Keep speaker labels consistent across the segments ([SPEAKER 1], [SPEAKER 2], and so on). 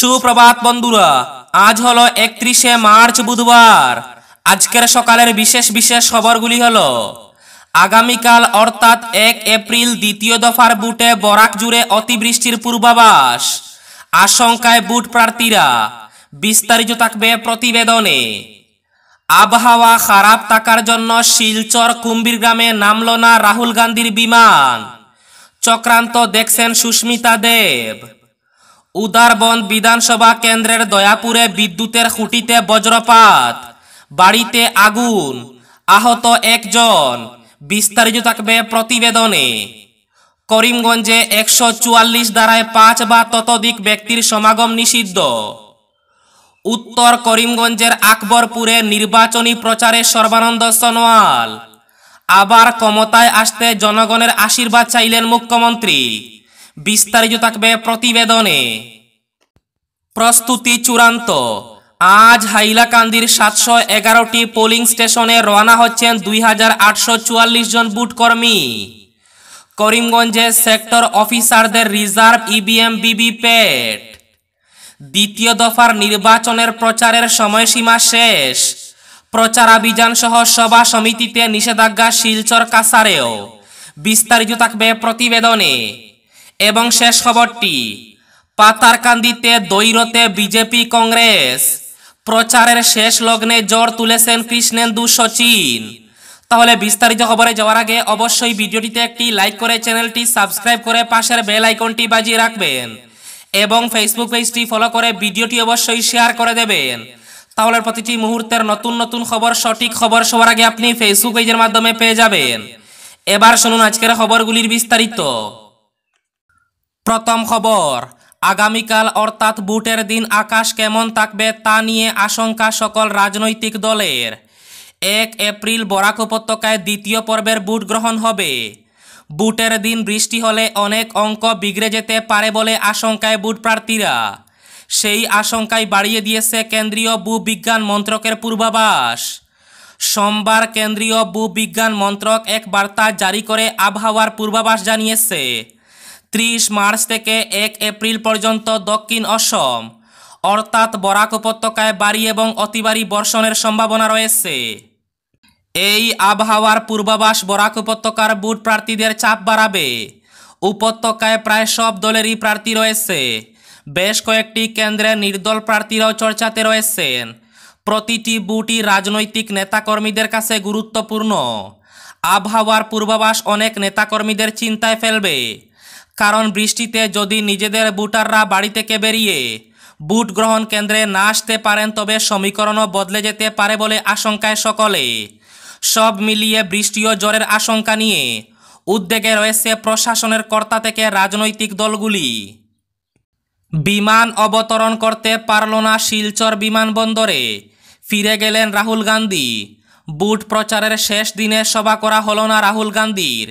[SPEAKER 1] সুপ্রভাত বন্ধুরা আজ হলো একত্রিশে মার্চ বুধবার আজকের সকালের বিশেষ বিশেষ খবরগুলি হল আগামীকাল অর্থাৎ এক এপ্রিল দ্বিতীয় দফার বুটে বরাক জুড়ে অতিবৃষ্টির পূর্বাভাস আশঙ্কায় বুট প্রার্থীরা বিস্তারিত থাকবে প্রতিবেদনে আবহাওয়া খারাপ থাকার জন্য শিলচর কুম্বির গ্রামে নামল না রাহুল গান্ধীর বিমান চক্রান্ত দেখছেন সুস্মিতা দেব উদারবন বিধানসভা কেন্দ্রের দয়াপুরে বিদ্যুতের খুঁটিতে বজ্রপাত বাড়িতে আগুন আহত একজন বিস্তারিত থাকবে প্রতিবেদনে করিমগঞ্জে একশো চুয়াল্লিশ দ্বারায় পাঁচ বা ততোধিক ব্যক্তির সমাগম নিষিদ্ধ উত্তর করিমগঞ্জের আকবরপুরে নির্বাচনী প্রচারে সর্বানন্দ সনোয়াল আবার ক্ষমতায় আসতে জনগণের আশীর্বাদ চাইলেন মুখ্যমন্ত্রী বিস্তারিত থাকবে প্রতিবেদনে প্রস্তুতি চূড়ান্ত আজ হাইলাকান্দির সাতশো এগারোটি পোলিং স্টেশনে রওনা হচ্ছেন দুই জন বুট কর্মী করিমগঞ্জে সেক্টর অফিসারদের রিজার্ভ ইবিএম বিবি পেট দ্বিতীয় দফার নির্বাচনের প্রচারের সময়সীমা শেষ প্রচারাভিযান সহ সভা সমিতিতে নিষেধাজ্ঞা শিলচর কাসারেও বিস্তারিত থাকবে প্রতিবেদনে এবং শেষ খবরটি পাতারকান্দিতে দৈরতে বিজেপি কংগ্রেস প্রচারের শেষ লগ্নে জ্বর তুলেছেন কৃষ্ণেন্দু সচিন তাহলে বিস্তারিত খবরে যাওয়ার আগে অবশ্যই ভিডিওটিতে একটি লাইক করে চ্যানেলটি সাবস্ক্রাইব করে পাশের বেল আইকনটি বাজিয়ে রাখবেন এবং ফেসবুক পেজটি ফলো করে ভিডিওটি অবশ্যই শেয়ার করে দেবেন তাহলে প্রতিটি মুহূর্তের নতুন নতুন খবর সঠিক খবর সবার আগে আপনি ফেসবুক পেজের মাধ্যমে পেয়ে যাবেন এবার শুনুন আজকের খবরগুলির বিস্তারিত প্রথম খবর আগামীকাল অর্থাৎ বুটের দিন আকাশ কেমন থাকবে তা নিয়ে আশঙ্কা সকল রাজনৈতিক দলের এক এপ্রিল বরাক উপত্যকায় দ্বিতীয় পর্বের বুট গ্রহণ হবে বুটের দিন বৃষ্টি হলে অনেক অঙ্ক বিগড়ে যেতে পারে বলে আশঙ্কায় বুট প্রার্থীরা সেই আশঙ্কায় বাড়িয়ে দিয়েছে কেন্দ্রীয় ভূবিজ্ঞান মন্ত্রকের পূর্বাভাস সোমবার কেন্দ্রীয় ভূবিজ্ঞান মন্ত্রক এক বার্তা জারি করে আবহাওয়ার পূর্বাভাস জানিয়েছে ত্রিশ মার্চ থেকে এক এপ্রিল পর্যন্ত দক্ষিণ অসম অর্থাৎ বরাক উপত্যকায় বাড়ি এবং অতিবাড়ি বর্ষণের সম্ভাবনা রয়েছে এই আবহাওয়ার পূর্বাভাস বরাক উপত্যকার বুট প্রার্থীদের চাপ বাড়াবে উপত্যকায় প্রায় সব দলেরই প্রার্থী রয়েছে বেশ কয়েকটি কেন্দ্রে নির্দল প্রার্থীরাও চর্চাতে রয়েছেন প্রতিটি বুটই রাজনৈতিক নেতাকর্মীদের কাছে গুরুত্বপূর্ণ আবহাওয়ার পূর্বাভাস অনেক নেতাকর্মীদের চিন্তায় ফেলবে কারণ বৃষ্টিতে যদি নিজেদের বুটাররা বাড়ি থেকে বেরিয়ে বুট গ্রহণ কেন্দ্রে না আসতে পারেন তবে সমীকরণও বদলে যেতে পারে বলে আশঙ্কায় সকলে সব মিলিয়ে বৃষ্টিও জ্বরের আশঙ্কা নিয়ে উদ্বেগে রয়েছে প্রশাসনের কর্তা থেকে রাজনৈতিক দলগুলি বিমান অবতরণ করতে পারল না শিলচর বিমানবন্দরে ফিরে গেলেন রাহুল গান্ধী বুট প্রচারের শেষ দিনে সভা করা হল না রাহুল গান্ধীর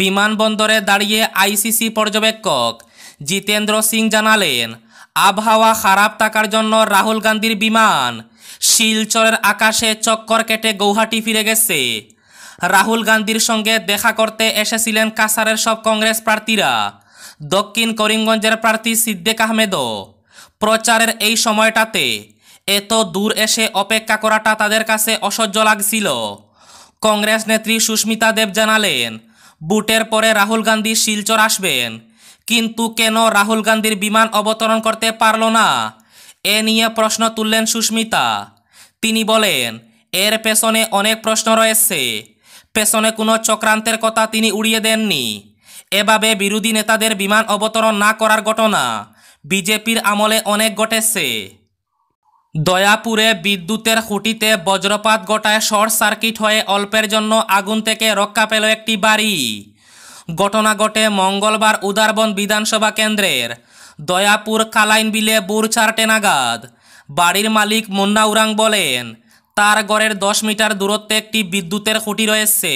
[SPEAKER 1] বিমানবন্দরে দাঁড়িয়ে আইসিসি পর্যবেক্ষক জিতেন্দ্র সিং জানালেন আবহাওয়া খারাপ থাকার জন্য রাহুল গান্ধীর বিমান শিলচরের আকাশে চক্কর কেটে গৌহাটি ফিরে গেছে রাহুল গান্ধীর সঙ্গে দেখা করতে এসেছিলেন কাসারের সব কংগ্রেস প্রার্থীরা দক্ষিণ করিমগঞ্জের প্রার্থী সিদ্দেক আহমেদও প্রচারের এই সময়টাতে এত দূর এসে অপেক্ষা করাটা তাদের কাছে অসহ্য লাগছিল কংগ্রেস নেত্রী সুস্মিতা দেব জানালেন বুটের পরে রাহুল গান্ধী শিলচর আসবেন কিন্তু কেন রাহুল গান্ধীর বিমান অবতরণ করতে পারল না এ নিয়ে প্রশ্ন তুললেন সুস্মিতা তিনি বলেন এর পেছনে অনেক প্রশ্ন রয়েছে পেছনে কোনো চক্রান্তের কথা তিনি উড়িয়ে দেননি এভাবে বিরোধী নেতাদের বিমান অবতরণ না করার ঘটনা বিজেপির আমলে অনেক ঘটেছে দয়াপুরে বিদ্যুতের খুঁটিতে বজ্রপাত ঘটায় শর্ট সার্কিট হয়ে অল্পের জন্য আগুন থেকে রক্ষা পেল একটি বাড়ি ঘটনা ঘটে মঙ্গলবার উদারবন বিধানসভা কেন্দ্রের দয়াপুর কালাইন বিলে বুর চারটে নাগাদ বাড়ির মালিক মুন্না উরাং বলেন তার গড়ের দশ মিটার দূরত্বে একটি বিদ্যুতের খুঁটি রয়েছে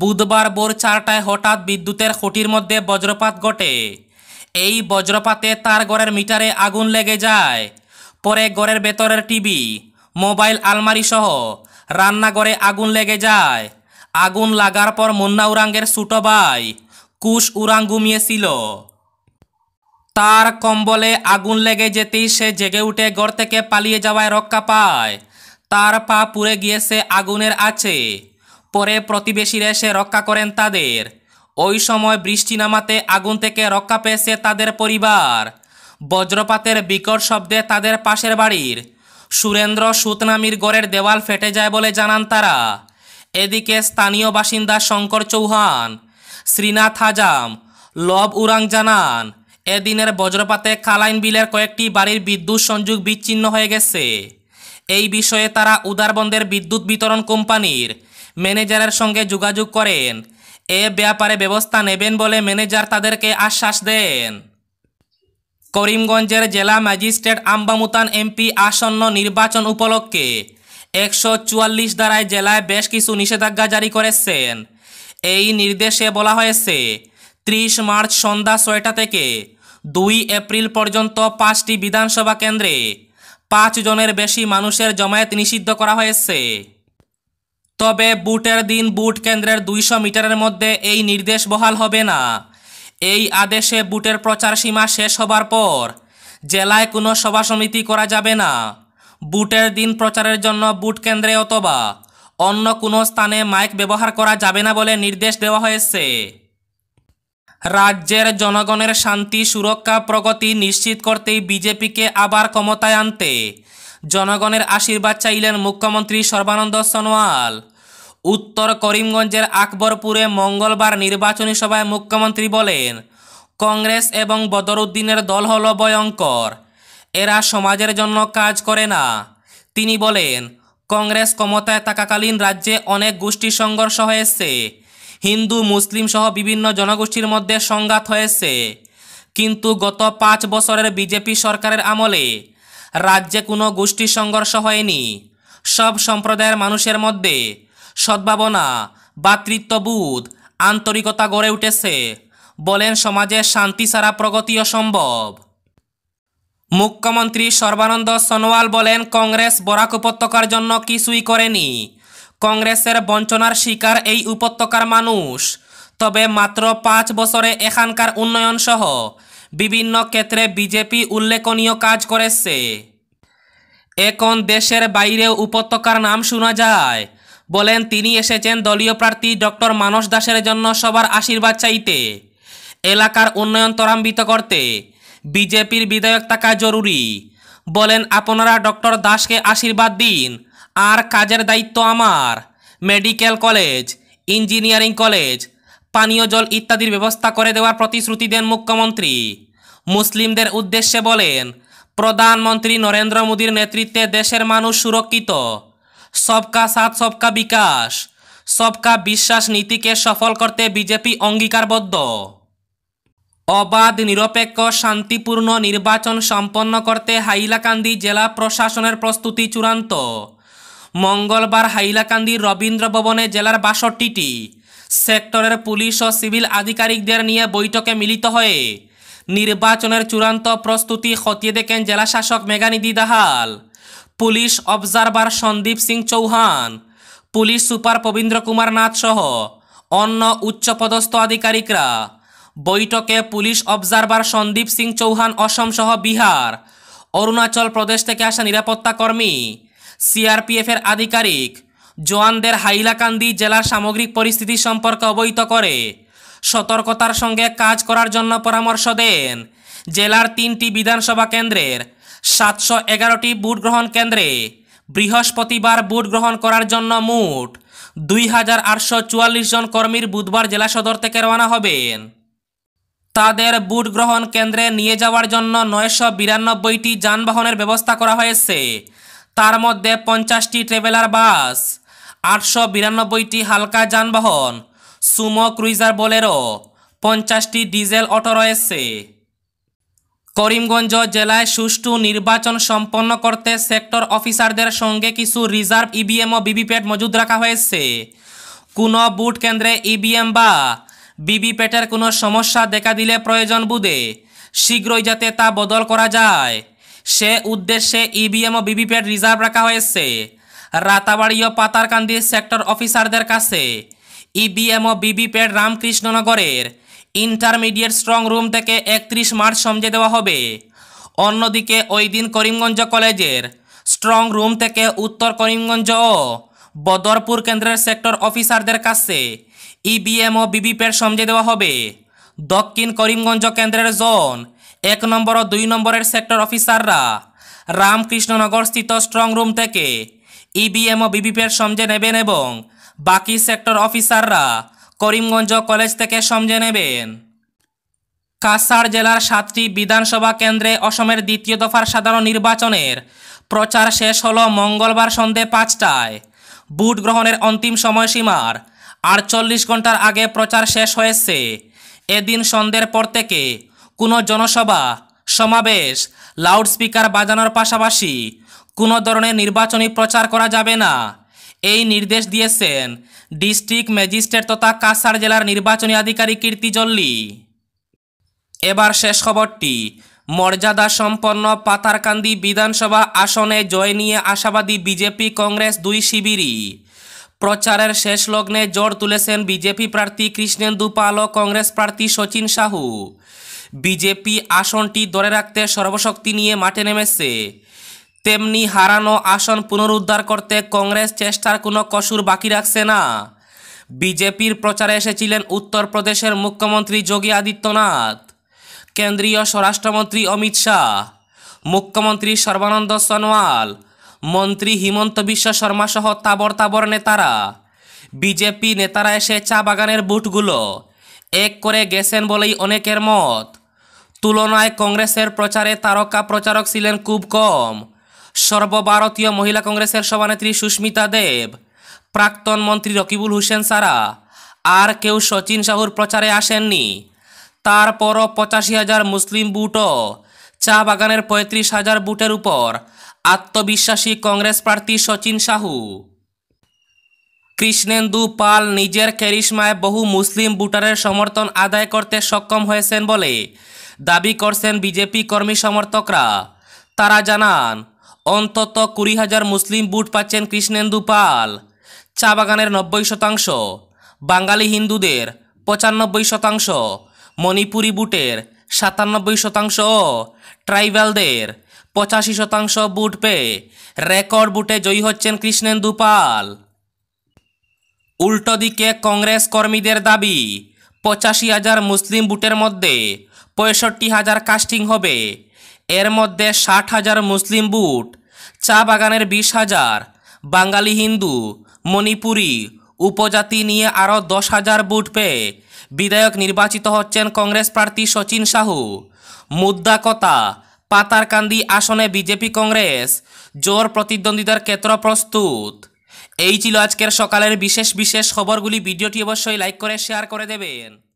[SPEAKER 1] বুধবার বোর চারটায় হঠাৎ বিদ্যুতের খুঁটির মধ্যে বজ্রপাত ঘটে এই বজ্রপাতে তার গড়ের মিটারে আগুন লেগে যায় পরে ঘরের ভেতরের টিভি মোবাইল আলমারি সহ রান্নাঘরে আগুন লেগে যায় আগুন লাগার পর মুন্না উরাঙ্গের ছোট ভাই কুশ উরাং ঘুমিয়েছিল তার কম্বলে আগুন লেগে যেতেই সে জেগে উঠে ঘর থেকে পালিয়ে যাওয়ায় রক্ষা পায় তার পা পুড়ে গিয়েছে আগুনের আছে পরে প্রতিবেশীরা এসে রক্ষা করেন তাদের ওই সময় বৃষ্টি নামাতে আগুন থেকে রক্ষা পেয়েছে তাদের পরিবার বজ্রপাতের বিকট শব্দে তাদের পাশের বাড়ির সুরেন্দ্র সুতনামির গড়ের দেওয়াল ফেটে যায় বলে জানান তারা এদিকে স্থানীয় বাসিন্দা শঙ্কর চৌহান শ্রীনাথ হাজাম লব উরাং জানান এদিনের বজ্রপাতে কালাইন বিলের কয়েকটি বাড়ির বিদ্যুৎ সংযোগ বিচ্ছিন্ন হয়ে গেছে এই বিষয়ে তারা উদারবন্দের বিদ্যুৎ বিতরণ কোম্পানির ম্যানেজারের সঙ্গে যোগাযোগ করেন এ ব্যাপারে ব্যবস্থা নেবেন বলে ম্যানেজার তাদেরকে আশ্বাস দেন করিমগঞ্জের জেলা ম্যাজিস্ট্রেট আম্বামুতান এমপি আসন্ন নির্বাচন উপলক্ষে একশো চুয়াল্লিশ দ্বারায় জেলায় বেশ কিছু নিষেধাজ্ঞা জারি করেছেন এই নির্দেশে বলা হয়েছে ত্রিশ মার্চ সন্ধ্যা ছয়টা থেকে দুই এপ্রিল পর্যন্ত পাঁচটি বিধানসভা কেন্দ্রে পাঁচ জনের বেশি মানুষের জমায়েত নিষিদ্ধ করা হয়েছে তবে বুটের দিন বুট কেন্দ্রের দুইশো মিটারের মধ্যে এই নির্দেশ বহাল হবে না এই আদেশে বুটের প্রচার সীমা শেষ হবার পর জেলায় কোনো সভা সমিতি করা যাবে না বুটের দিন প্রচারের জন্য বুট কেন্দ্রে অথবা অন্য কোনো স্থানে মাইক ব্যবহার করা যাবে না বলে নির্দেশ দেওয়া হয়েছে রাজ্যের জনগণের শান্তি সুরক্ষা প্রগতি নিশ্চিত করতেই বিজেপিকে আবার ক্ষমতায় আনতে জনগণের আশীর্বাদ চাইলেন মুখ্যমন্ত্রী সর্বানন্দ সোনোয়াল উত্তর করিমগঞ্জের আকবরপুরে মঙ্গলবার নির্বাচনী সভায় মুখ্যমন্ত্রী বলেন কংগ্রেস এবং বদরুদ্দিনের দল হল ভয়ঙ্কর এরা সমাজের জন্য কাজ করে না তিনি বলেন কংগ্রেস ক্ষমতায় থাকাকালীন রাজ্যে অনেক গোষ্ঠী সংঘর্ষ হয়েছে হিন্দু মুসলিম সহ বিভিন্ন জনগোষ্ঠীর মধ্যে সংঘাত হয়েছে কিন্তু গত পাঁচ বছরের বিজেপি সরকারের আমলে রাজ্যে কোনো গোষ্ঠী সংঘর্ষ হয়নি সব সম্প্রদায়ের মানুষের মধ্যে সদ্ভাবনা ভাতৃত্ববোধ আন্তরিকতা গড়ে উঠেছে বলেন সমাজে শান্তি ছাড়া প্রগতি অসম্ভব মুখ্যমন্ত্রী সর্বানন্দ সোনোয়াল বলেন কংগ্রেস বরাক উপত্যকার জন্য কিছুই করেনি কংগ্রেসের বঞ্চনার শিকার এই উপত্যকার মানুষ তবে মাত্র পাঁচ বছরে এখানকার উন্নয়নসহ বিভিন্ন ক্ষেত্রে বিজেপি উল্লেখনীয় কাজ করেছে এখন দেশের বাইরেও উপত্যকার নাম শোনা যায় বলেন তিনি এসেছেন দলীয় প্রার্থী ডক্টর মানস দাসের জন্য সবার আশীর্বাদ চাইতে এলাকার উন্নয়ন ত্বরান্বিত করতে বিজেপির বিধায়ক থাকা জরুরি বলেন আপনারা ডক্টর দাসকে আশীর্বাদ দিন আর কাজের দায়িত্ব আমার মেডিকেল কলেজ ইঞ্জিনিয়ারিং কলেজ পানীয় জল ইত্যাদির ব্যবস্থা করে দেওয়ার প্রতিশ্রুতি দেন মুখ্যমন্ত্রী মুসলিমদের উদ্দেশ্যে বলেন প্রধানমন্ত্রী নরেন্দ্র মোদীর নেতৃত্বে দেশের মানুষ সুরক্ষিত সবকা সাথ সবকা বিকাশ সবকা বিশ্বাস নীতিকে সফল করতে বিজেপি অঙ্গীকারবদ্ধ অবাধ নিরপেক্ষ শান্তিপূর্ণ নির্বাচন সম্পন্ন করতে হাইলাকান্দি জেলা প্রশাসনের প্রস্তুতি চূড়ান্ত মঙ্গলবার হাইলাকান্দির রবীন্দ্র ভবনে জেলার বাষট্টিটি সেক্টরের পুলিশ ও সিভিল আধিকারিকদের নিয়ে বৈঠকে মিলিত হয়ে নির্বাচনের চূড়ান্ত প্রস্তুতি খতিয়ে দেখেন জেলাশাসক শাসক Meghanidhi Dahal police observer Sandeep Singh Chauhan police super পবীন্দ্র কুমার নাথ সহ অন্য উচ্চপদস্থ আধিকারিকরা বৈঠকে পুলিশ অবজারভার সন্দীপ সিং চৌহান অসম সহ বিহার অরুণাচল প্রদেশ থেকে আসা নিরাপত্তা কর্মী সিআরপিএফের আধিকারিক জোয়ানদের হাইলাকান্দি জেলার সামগ্রিক পরিস্থিতি সম্পর্কে অবহিত করে সতর্কতার সঙ্গে কাজ করার জন্য পরামর্শ দেন জেলার তিনটি বিধানসভা কেন্দ্রের সাতশো এগারোটি ভোট গ্রহণ কেন্দ্রে বৃহস্পতিবার ভোট গ্রহণ করার জন্য মোট দুই হাজার আটশো চুয়াল্লিশ জন কর্মীর বুধবার জেলা সদর থেকে রওনা হবেন তাদের বুট গ্রহণ কেন্দ্রে নিয়ে যাওয়ার জন্য নয়শো বিরানব্বইটি যানবাহনের ব্যবস্থা করা হয়েছে তার মধ্যে পঞ্চাশটি ট্রেভেলার বাস আটশো বিরানব্বইটি হালকা যানবাহন সুমো ক্রুইজার বোলেরো পঞ্চাশটি ডিজেল অটো রয়েছে করিমগঞ্জ জেলায় সুষ্ঠু নির্বাচন সম্পন্ন করতে সেক্টর অফিসারদের সঙ্গে কিছু রিজার্ভ ইভিএম ও ভিভিপ্যাট মজুদ রাখা হয়েছে কোনো বুট কেন্দ্রে ইভিএম বা ভিভিপ্যাটের কোনো সমস্যা দেখা দিলে প্রয়োজন বুধে শীঘ্রই যাতে তা বদল করা যায় সে উদ্দেশ্যে ইভিএম ও ভিভিপ্যাট রিজার্ভ রাখা হয়েছে রাতাবাড়ি ও পাতারকান্দি সেক্টর অফিসারদের কাছে ইভিএম ও ভিভিপ্যাট রামকৃষ্ণনগরের ইন্টারমিডিয়েট স্ট্রং রুম থেকে একত্রিশ মার্চ সমঝে দেওয়া হবে অন্যদিকে ওই দিন করিমগঞ্জ কলেজের স্ট্রং রুম থেকে উত্তর করিমগঞ্জ ও বদরপুর কেন্দ্রের সেক্টর অফিসারদের কাছে ইবিএম ও বিবিপের সমঝে দেওয়া হবে দক্ষিণ করিমগঞ্জ কেন্দ্রের জোন এক নম্বর ও দুই নম্বরের সেক্টর অফিসাররা রামকৃষ্ণনগর স্থিত স্ট্রং রুম থেকে ইবিএম ও বিবিপের সমঝে নেবেন এবং বাকি সেক্টর অফিসাররা করিমগঞ্জ কলেজ থেকে সমঝে নেবেন কাছাড় জেলার সাতটি বিধানসভা কেন্দ্রে অসমের দ্বিতীয় দফার সাধারণ নির্বাচনের প্রচার শেষ হল মঙ্গলবার সন্ধে পাঁচটায় ভোট গ্রহণের অন্তিম সময়সীমার আটচল্লিশ ঘন্টার আগে প্রচার শেষ হয়েছে এদিন সন্ধ্যের পর থেকে কোনো জনসভা সমাবেশ লাউডস্পিকার বাজানোর পাশাপাশি কোনো ধরনের নির্বাচনী প্রচার করা যাবে না এই নির্দেশ দিয়েছেন ডিস্ট্রিক্ট ম্যাজিস্ট্রেট তথা কাছাড় জেলার নির্বাচনী আধিকারিক কীর্তি জল্লি এবার শেষ খবরটি মর্যাদা সম্পন্ন পাতারকান্দি বিধানসভা আসনে জয় নিয়ে আশাবাদী বিজেপি কংগ্রেস দুই শিবিরই প্রচারের শেষ লগ্নে জোর তুলেছেন বিজেপি প্রার্থী কৃষ্ণেন্দু পাল ও কংগ্রেস প্রার্থী সচিন সাহু বিজেপি আসনটি ধরে রাখতে সর্বশক্তি নিয়ে মাঠে নেমেছে তেমনি হারানো আসন পুনরুদ্ধার করতে কংগ্রেস চেষ্টার কোনো কসুর বাকি রাখছে না বিজেপির প্রচারে এসেছিলেন উত্তরপ্রদেশের মুখ্যমন্ত্রী যোগী আদিত্যনাথ কেন্দ্রীয় স্বরাষ্ট্রমন্ত্রী অমিত শাহ মুখ্যমন্ত্রী সর্বানন্দ সোনোয়াল মন্ত্রী হিমন্ত বিশ্ব শর্মা সহ তাবর তাবর নেতারা বিজেপি নেতারা এসে চা বাগানের বুটগুলো এক করে গেছেন বলেই অনেকের মত তুলনায় কংগ্রেসের প্রচারে তারকা প্রচারক ছিলেন খুব কম সর্বভারতীয় মহিলা কংগ্রেসের সভানেত্রী সুস্মিতা দেব প্রাক্তন মন্ত্রী রকিবুল হোসেন সারা আর কেউ সচিন সাহুর প্রচারে আসেননি তারপরও পঁচাশি হাজার মুসলিম বুটও চা বাগানের পঁয়ত্রিশ হাজার বুটের উপর আত্মবিশ্বাসী কংগ্রেস প্রার্থী সচিন সাহু কৃষ্ণেন্দু পাল নিজের ক্যারিসমায় বহু মুসলিম বুটারের সমর্থন আদায় করতে সক্ষম হয়েছেন বলে দাবি করছেন বিজেপি কর্মী সমর্থকরা তারা জানান অন্তত কুড়ি হাজার মুসলিম বুট পাচ্ছেন কৃষ্ণেন্দু পাল চা বাগানের নব্বই শতাংশ বাঙালি হিন্দুদের পঁচানব্বই শতাংশ মণিপুরি বুটের সাতানব্বই শতাংশ ট্রাইবালদের পঁচাশি শতাংশ বুট পেয়ে রেকর্ড বুটে জয়ী হচ্ছেন কৃষ্ণেন্দু পাল উল্টো দিকে কংগ্রেস কর্মীদের দাবি পঁচাশি হাজার মুসলিম বুটের মধ্যে পঁয়ষট্টি হাজার কাস্টিং হবে এর মধ্যে ষাট হাজার মুসলিম বুট চা বাগানের বিশ হাজার বাঙালি হিন্দু মণিপুরী উপজাতি নিয়ে আরও দশ হাজার বুট পেয়ে বিধায়ক নির্বাচিত হচ্ছেন কংগ্রেস প্রার্থী সচিন সাহু মুদ্রা কথা পাতারকান্দি আসনে বিজেপি কংগ্রেস জোর প্রতিদ্বন্দ্বিতার ক্ষেত্র প্রস্তুত এই ছিল আজকের সকালের বিশেষ বিশেষ খবরগুলি ভিডিওটি অবশ্যই লাইক করে শেয়ার করে দেবেন